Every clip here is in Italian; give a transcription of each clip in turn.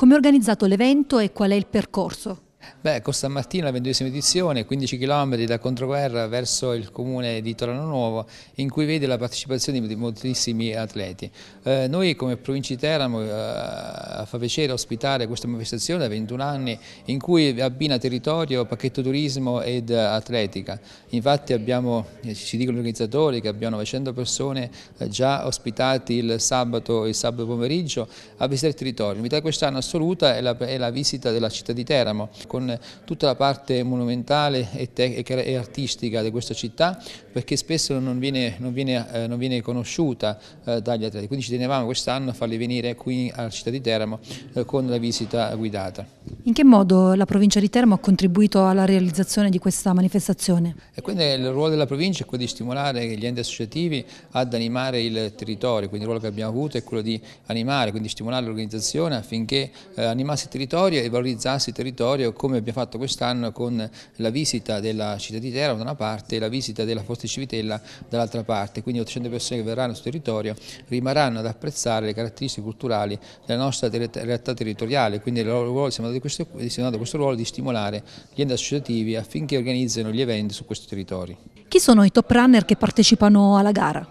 Come è organizzato l'evento e qual è il percorso? Beh, Costa Martina, la ventunesima edizione, 15 km da controguerra verso il comune di Torano Nuovo, in cui vede la partecipazione di moltissimi atleti. Eh, noi come provincia di Teramo eh, fa piacere ospitare questa manifestazione da 21 anni in cui abbina territorio, pacchetto turismo ed atletica. Infatti abbiamo, eh, ci dicono gli organizzatori che abbiamo 900 persone eh, già ospitate il sabato e il sabato pomeriggio a visitare il territorio. L'unità quest'anno assoluta è la, è la visita della città di Teramo con tutta la parte monumentale e, e artistica di questa città perché spesso non viene, non viene, eh, non viene conosciuta eh, dagli atleti, quindi ci tenevamo quest'anno a farli venire qui alla città di Teramo eh, con la visita guidata. In che modo la provincia di Teramo ha contribuito alla realizzazione di questa manifestazione? E quindi il ruolo della provincia è quello di stimolare gli enti associativi ad animare il territorio, quindi il ruolo che abbiamo avuto è quello di animare, quindi stimolare l'organizzazione affinché eh, animasse il territorio e valorizzasse il territorio come abbiamo fatto quest'anno con la visita della città di Terra da una parte e la visita della Forte Civitella dall'altra parte, quindi 800 persone che verranno sul territorio rimarranno ad apprezzare le caratteristiche culturali della nostra realtà territoriale, quindi ruolo, siamo dati questo, siamo dati questo ruolo di stimolare gli enti associativi affinché organizzino gli eventi su questo territorio. Chi sono i top runner che partecipano alla gara?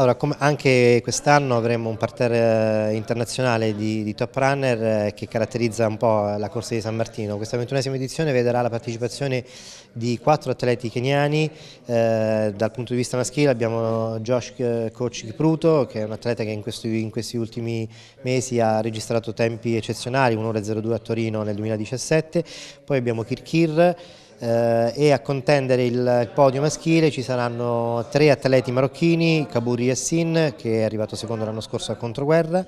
Allora, anche quest'anno avremo un parterre eh, internazionale di, di, top runner eh, che caratterizza un po' la corsa di San Martino. Questa ventunesima edizione vedrà la partecipazione di quattro atleti keniani. Eh, dal punto di vista maschile abbiamo Josh eh, Coach Kipruto, che è un atleta che in questi, in questi ultimi mesi ha registrato tempi eccezionali, 1.02 a Torino nel 2017. Poi abbiamo Kirkir. Kir eh, e a contendere il podio maschile ci saranno tre atleti marocchini, Kaburi Yassin che è arrivato secondo l'anno scorso a controguerra,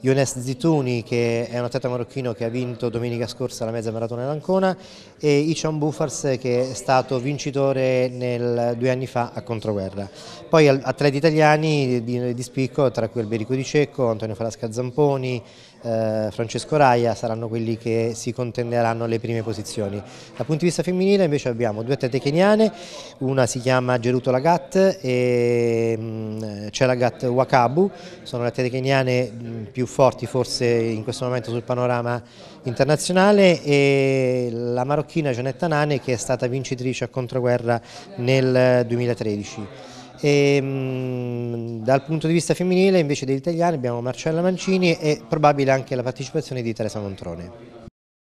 Younes Zituni che è un atleta marocchino che ha vinto domenica scorsa la mezza maratona ad Ancona e Ichan Bufars che è stato vincitore nel, due anni fa a controguerra. Poi atleti italiani di, di spicco tra cui Alberico Di Cecco, Antonio Falasca Zamponi, eh, Francesco Raia saranno quelli che si contenderanno le prime posizioni. Dal punto di vista femminile invece abbiamo due atlete keniane, una si chiama Geruto Lagat e mh, mm, Celagat Wakabu, sono le atlete keniane mm, più forti forse in questo momento sul panorama internazionale e la marocchina Gianetta Nane che è stata vincitrice a controguerra nel 2013. Eh, e, ehm, dal punto di vista femminile invece degli italiani abbiamo Marcella Mancini e probabile anche la partecipazione di Teresa Montrone.